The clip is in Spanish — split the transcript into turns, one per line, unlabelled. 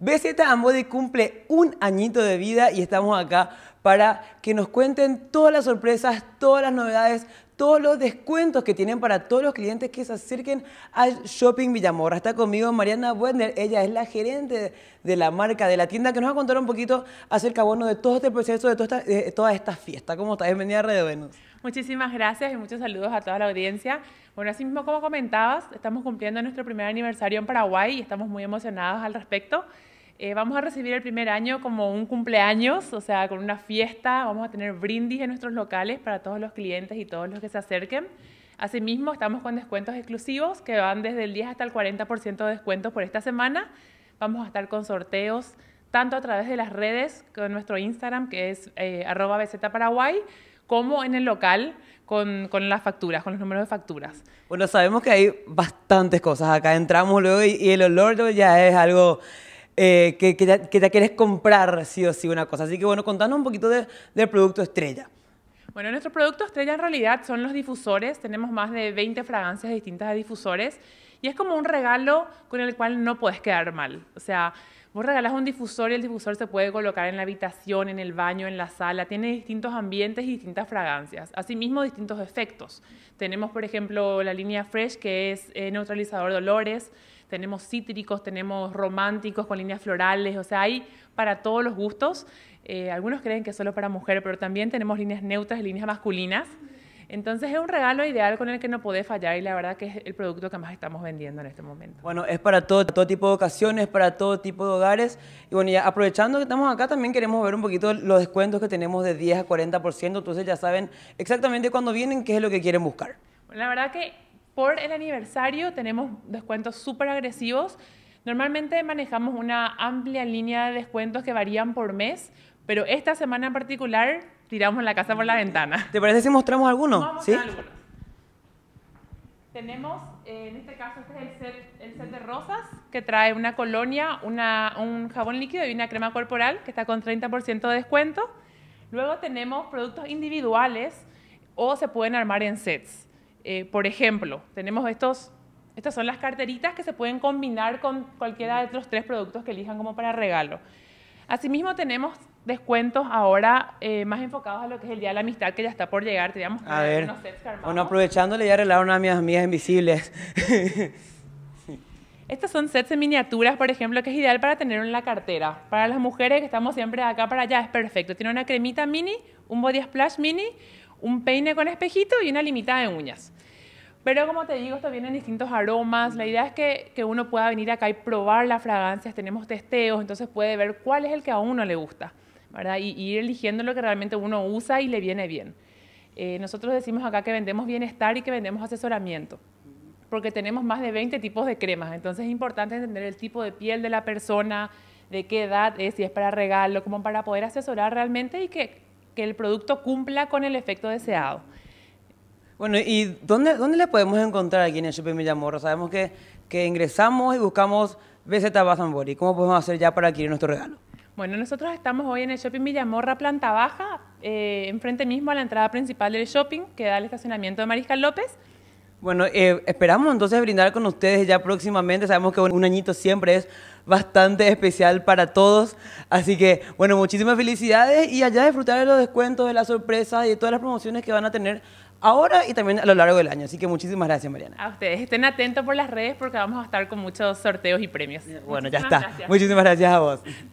BZ Ambody cumple un añito de vida y estamos acá para que nos cuenten todas las sorpresas, todas las novedades, todos los descuentos que tienen para todos los clientes que se acerquen al Shopping Villamorra. Está conmigo Mariana Werner, ella es la gerente de la marca, de la tienda, que nos va a contar un poquito acerca bueno, de todo este proceso, de, toda esta, fiesta. ¿Cómo estás? Bienvenida a Venus.
Muchísimas gracias y muchos saludos a toda la audiencia. Bueno, así mismo como comentabas, estamos cumpliendo nuestro primer aniversario en Paraguay y estamos muy emocionados al respecto. Eh, vamos a recibir el primer año como un cumpleaños, o sea, con una fiesta. Vamos a tener brindis en nuestros locales para todos los clientes y todos los que se acerquen. Asimismo, estamos con descuentos exclusivos que van desde el 10 hasta el 40% de descuentos por esta semana. Vamos a estar con sorteos tanto a través de las redes, con nuestro Instagram, que es eh, Paraguay, como en el local con, las facturas, con los números de facturas.
Bueno, sabemos que hay bastantes cosas acá. Entramos luego y, y el olor ya es algo eh, que, te, quieres comprar sí o sí una cosa. Así que bueno, contanos un poquito del producto estrella.
Bueno, nuestro producto estrella en realidad son los difusores. Tenemos más de 20 fragancias distintas de difusores y es como un regalo con el cual no puedes quedar mal. O sea, vos regalás un difusor y el difusor se puede colocar en la habitación, en el baño, en la sala. Tiene distintos ambientes y distintas fragancias. Asimismo, distintos efectos. Tenemos, por ejemplo, la línea Fresh, que es eh, neutralizador de olores. Tenemos cítricos, tenemos románticos con líneas florales. O sea, hay para todos los gustos. Eh, algunos creen que solo para mujeres, pero también tenemos líneas neutras y líneas masculinas. Entonces es un regalo ideal con el que no puede fallar y la verdad que es el producto que más estamos vendiendo en este momento.
Bueno, es para todo, todo tipo de ocasiones, para todo tipo de hogares. Y bueno, ya aprovechando que estamos acá, también queremos ver un poquito los descuentos que tenemos de 10 a 40%. Entonces ya saben exactamente cuándo vienen, qué es lo que quieren buscar.
Bueno, la verdad que por el aniversario tenemos descuentos súper agresivos. Normalmente manejamos una amplia línea de descuentos que varían por mes, pero esta semana en particular tiramos la casa por la ventana. ¿Te parece si mostramos alguno? Vamos ¿Sí? Tenemos, eh, en este caso, este es el set, el set, de rosas, que trae una colonia, una, un jabón líquido y una crema corporal, que está con 30% de descuento. Luego tenemos productos individuales o se pueden armar en sets. Eh, por ejemplo, tenemos estos, estas son las carteritas que se pueden combinar con cualquiera de los tres productos que elijan como para regalo. Asimismo, tenemos descuentos ahora eh, más enfocados a lo que es el Día de la Amistad que ya está por llegar. Te a ver, unos sets Bueno,
aprovechándole ya arreglaron a mis amigas invisibles.
Estos son sets en miniaturas, por ejemplo, que es ideal para tener en la cartera. Para las mujeres que estamos siempre de acá para allá es perfecto. Tiene una cremita mini, un body splash mini, un peine con espejito y una limitada de uñas. Pero como te digo, esto viene en distintos aromas. La idea es que, que, uno pueda venir acá y probar las fragancias. Tenemos testeos, entonces puede ver cuál es el que a uno le gusta. Y, ir eligiendo lo que realmente uno usa y le viene bien. Eh, nosotros decimos acá que vendemos bienestar y que vendemos asesoramiento, porque tenemos más de 20 tipos de cremas, entonces es importante entender el tipo de piel de la persona, de qué edad es, si es para regalo, como para poder asesorar realmente y que, que el producto cumpla con el efecto deseado.
Bueno, ¿y dónde, dónde la podemos encontrar aquí en el Shopping morro Sabemos que, que ingresamos y buscamos BZ Body. ¿Cómo podemos hacer ya para adquirir nuestro regalo?
Bueno, nosotros estamos hoy en el shopping Villamorra, planta baja, eh, enfrente mismo a la entrada principal del shopping que da el estacionamiento de Mariscal López.
Bueno, eh, esperamos entonces brindar con ustedes ya próximamente. Sabemos que un añito siempre es bastante especial para todos. Así que, bueno, muchísimas felicidades y allá disfrutar de los descuentos, de las sorpresas y de todas las promociones que van a tener ahora y también a lo largo del año. Así que muchísimas gracias, Mariana. A
ustedes, estén atentos por las redes porque vamos a estar con muchos sorteos y premios. Bueno, ya está. Muchísimas
gracias a vos.